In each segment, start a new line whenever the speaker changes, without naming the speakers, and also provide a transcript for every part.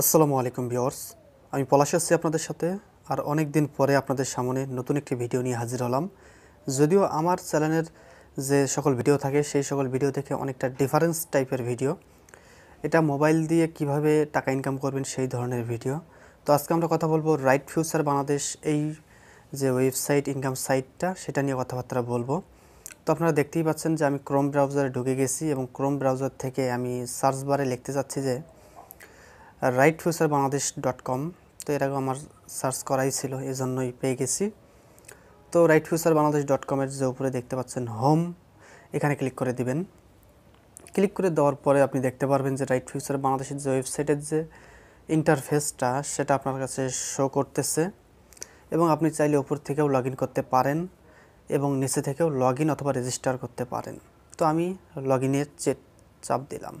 আসসালামু আলাইকুম ভিওর্স আমি পলাশ আসছি আপনাদের সাথে আর অনেক দিন পরে আপনাদের সামনে নতুন একটি ভিডিও নিয়ে হাজির হলাম যদিও আমার চ্যানেলের যে সকল ভিডিও থাকে সেই সকল ভিডিও থেকে অনেকটা ডিফারেন্স টাইপের ভিডিও এটা মোবাইল দিয়ে কিভাবে টাকা ইনকাম করবেন সেই ধরনের ভিডিও তো আজকে আমরা কথা বলবো রাইট ফিউচার বাংলাদেশ এই যে ওয়েবসাইট ইনকাম সাইটটা সেটা নিয়ে কথাবার্তা বলবো তো আপনারা দেখতেই পাচ্ছেন যে আমি ক্রোম ব্রাউজারে ঢুকে গেছি এবং ক্রোম ব্রাউজার থেকে আমি সার্চ বারে লিখতে চাচ্ছি যে right future Bangladesh dot com তো এর আগে আমার সার্চ করাই ছিল এই জন্যই পেয়ে গেছি তো রাইট ফিউচার বাংলাদেশ ডট কমের যে উপরে দেখতে পাচ্ছেন হোম এখানে ক্লিক করে দিবেন ক্লিক করে দেওয়ার পরে আপনি দেখতে পারবেন যে রাইট ফিউচার বাংলাদেশের যে ওয়েবসাইটের যে ইন্টারফেসটা সেটা আপনার কাছে শো করতেছে এবং আপনি চাইলে ওপর থেকেও লগ করতে পারেন এবং নিচে থেকেও লগ অথবা রেজিস্টার করতে পারেন তো আমি লগ ইনের চাপ দিলাম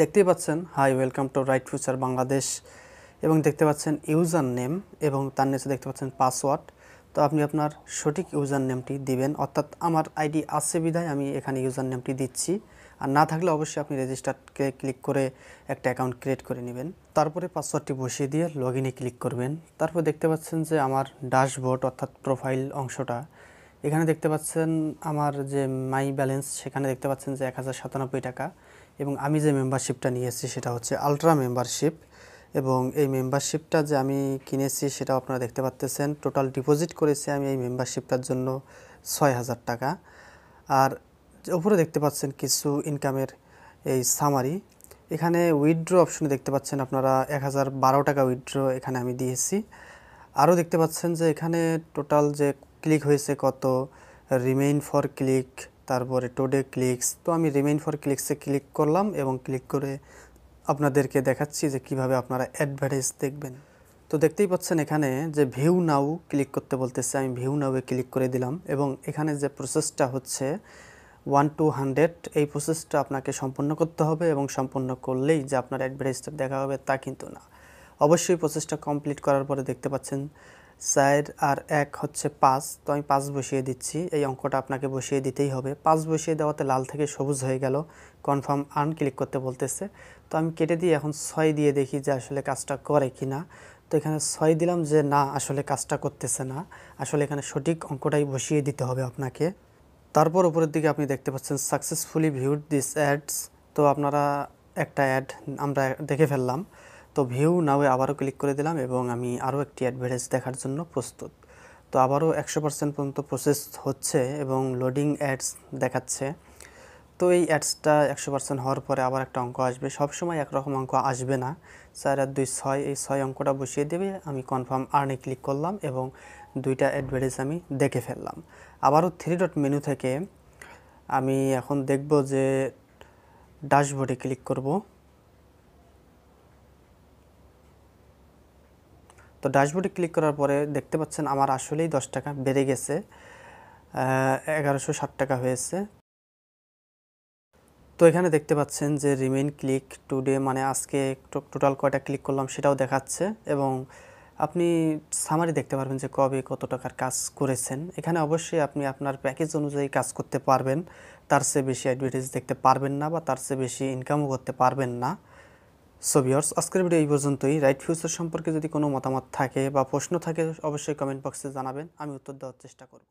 দেখতেই পাচ্ছেন hi welcome to right future Bangladesh এবং দেখতে পাচ্ছেন ইউজার নেম এবং তার নিচে দেখতে পাচ্ছেন পাসওয়ার্ড তো আপনি আপনার সঠিক ইউজার নেমটি দিবেন অর্থাৎ আমার আইডি আছে বিধায় আমি এখানে ইউজার নেমটি দিচ্ছি আর না থাকলে অবশ্যই আপনি রেজিস্টারকে ক্লিক করে একটা অ্যাকাউন্ট ক্রিয়েট করে নেবেন তারপরে পাসওয়ার্ডটি বসিয়ে দিয়ে লগ ক্লিক করবেন তারপর দেখতে পাচ্ছেন যে আমার ড্যাশবোর্ড অর্থাৎ প্রোফাইল অংশটা এখানে দেখতে পাচ্ছেন আমার যে মাই ব্যালেন্স সেখানে দেখতে পাচ্ছেন যে এক হাজার সাতানব্বই টাকা এবং আমি যে মেম্বারশিপটা নিয়েছি সেটা হচ্ছে আলট্রা মেম্বারশিপ এবং এই মেম্বারশিপটা যে আমি কিনেছি সেটা আপনারা দেখতে পাচ্তেছেন টোটাল ডিপোজিট করেছি আমি এই মেম্বারশিপটার জন্য ছয় হাজার টাকা আর উপরে দেখতে পাচ্ছেন কিছু ইনকামের এই সামারি এখানে উইথড্র অপশনে দেখতে পাচ্ছেন আপনারা এক হাজার বারো টাকা উইথড্র এখানে আমি দিয়েছি আরও দেখতে পাচ্ছেন যে এখানে টোটাল যে ক্লিক হয়েছে কত রিমেইন ফর ক্লিক তারপরে টুডে ক্লিকস তো আমি রিমেইন ফর ক্লিকসে ক্লিক করলাম এবং ক্লিক করে আপনাদেরকে দেখাচ্ছি যে কিভাবে আপনারা অ্যাডভার্টাইজ দেখবেন তো দেখতেই পাচ্ছেন এখানে যে ভিউ নাও ক্লিক করতে বলতেছে আমি ভিউ নাউয়ে ক্লিক করে দিলাম এবং এখানে যে প্রসেসটা হচ্ছে ওয়ান টু হান্ড্রেড এই প্রসেসটা আপনাকে সম্পন্ন করতে হবে এবং সম্পন্ন করলেই যে আপনার অ্যাডভার্টাইজটা দেখা হবে তা কিন্তু না অবশ্যই প্রসেসটা কমপ্লিট করার পরে দেখতে পাচ্ছেন চার আর এক হচ্ছে পাঁচ তো আমি পাঁচ বসিয়ে দিচ্ছি এই অঙ্কটা আপনাকে বসিয়ে দিতেই হবে পাঁচ বসিয়ে দেওয়াতে লাল থেকে সবুজ হয়ে গেল কনফার্ম আর্ন ক্লিক করতে বলতেছে তো আমি কেটে দিয়ে এখন ছয় দিয়ে দেখি যে আসলে কাজটা করে কি না তো এখানে ছয় দিলাম যে না আসলে কাজটা করতেছে না আসলে এখানে সঠিক অঙ্কটাই বসিয়ে দিতে হবে আপনাকে তারপর উপরের দিকে আপনি দেখতে পাচ্ছেন সাকসেসফুলি ভিউড দিস অ্যাডস তো আপনারা একটা অ্যাড আমরা দেখে ফেললাম তো ভিউ নাও আবারও ক্লিক করে দিলাম এবং আমি আরও একটি অ্যাডভার্টাইজ দেখার জন্য প্রস্তুত তো আবারও একশো পার্সেন্ট পর্যন্ত প্রসেস হচ্ছে এবং লোডিং অ্যাডস দেখাচ্ছে তো এই অ্যাডসটা একশো পার্সেন্ট হওয়ার পরে আবার একটা অঙ্ক আসবে সবসময় একরকম অঙ্ক আসবে না চার আর দুই ছয় এই ছয় অঙ্কটা বসিয়ে দেবে আমি কনফার্ম আর্নে ক্লিক করলাম এবং দুইটা অ্যাডভার্টাইজ আমি দেখে ফেললাম আবারও থ্রি ডট মেনু থেকে আমি এখন দেখব যে ড্যাশবোর্ডে ক্লিক করব তো ড্যাশবোর্ডে ক্লিক করার পরে দেখতে পাচ্ছেন আমার আসলেই দশ টাকা বেড়ে গেছে এগারোশো ষাট টাকা হয়েছে তো এখানে দেখতে পাচ্ছেন যে রিমেইন ক্লিক টুডে মানে আজকে টোটাল কয়টা ক্লিক করলাম সেটাও দেখাচ্ছে এবং আপনি সামারি দেখতে পারবেন যে কবে কত টাকার কাজ করেছেন এখানে অবশ্যই আপনি আপনার প্যাকেজ অনুযায়ী কাজ করতে পারবেন তার চেয়ে বেশি অ্যাডভার্টাইজ দেখতে পারবেন না বা তার চেয়ে বেশি ইনকামও করতে পারবেন না সো ভিওর্স আজকের ভিডিও এই পর্যন্তই রাইট ফিউচার সম্পর্কে যদি কোনো মতামত থাকে বা প্রশ্ন থাকে অবশ্যই কমেন্ট বক্সে জানাবেন আমি উত্তর দেওয়ার চেষ্টা করব